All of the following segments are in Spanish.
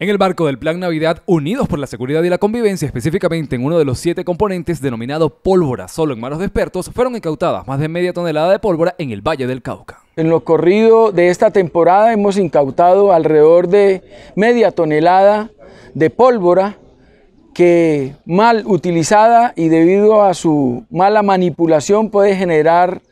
En el barco del Plan Navidad, unidos por la seguridad y la convivencia, específicamente en uno de los siete componentes denominado pólvora, solo en manos de expertos, fueron incautadas más de media tonelada de pólvora en el Valle del Cauca. En lo corrido de esta temporada hemos incautado alrededor de media tonelada de pólvora que mal utilizada y debido a su mala manipulación puede generar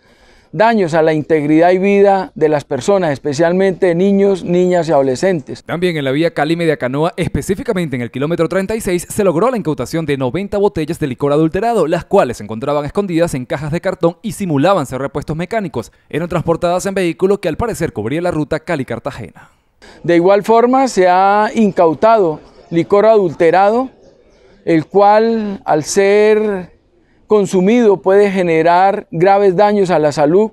daños a la integridad y vida de las personas, especialmente niños, niñas y adolescentes. También en la vía Cali Canoa, específicamente en el kilómetro 36, se logró la incautación de 90 botellas de licor adulterado, las cuales se encontraban escondidas en cajas de cartón y simulaban ser repuestos mecánicos. Eran transportadas en vehículo que al parecer cubría la ruta Cali-Cartagena. De igual forma, se ha incautado licor adulterado, el cual al ser consumido puede generar graves daños a la salud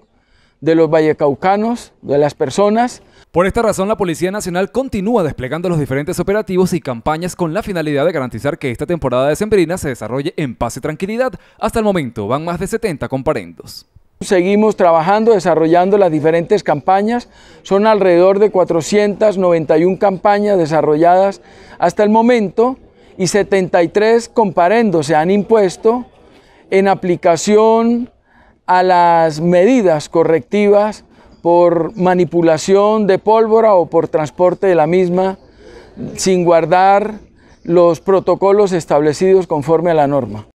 de los vallecaucanos, de las personas. Por esta razón, la Policía Nacional continúa desplegando los diferentes operativos y campañas con la finalidad de garantizar que esta temporada de Sembrina se desarrolle en paz y tranquilidad. Hasta el momento van más de 70 comparendos. Seguimos trabajando, desarrollando las diferentes campañas. Son alrededor de 491 campañas desarrolladas hasta el momento y 73 comparendos se han impuesto en aplicación a las medidas correctivas por manipulación de pólvora o por transporte de la misma sin guardar los protocolos establecidos conforme a la norma.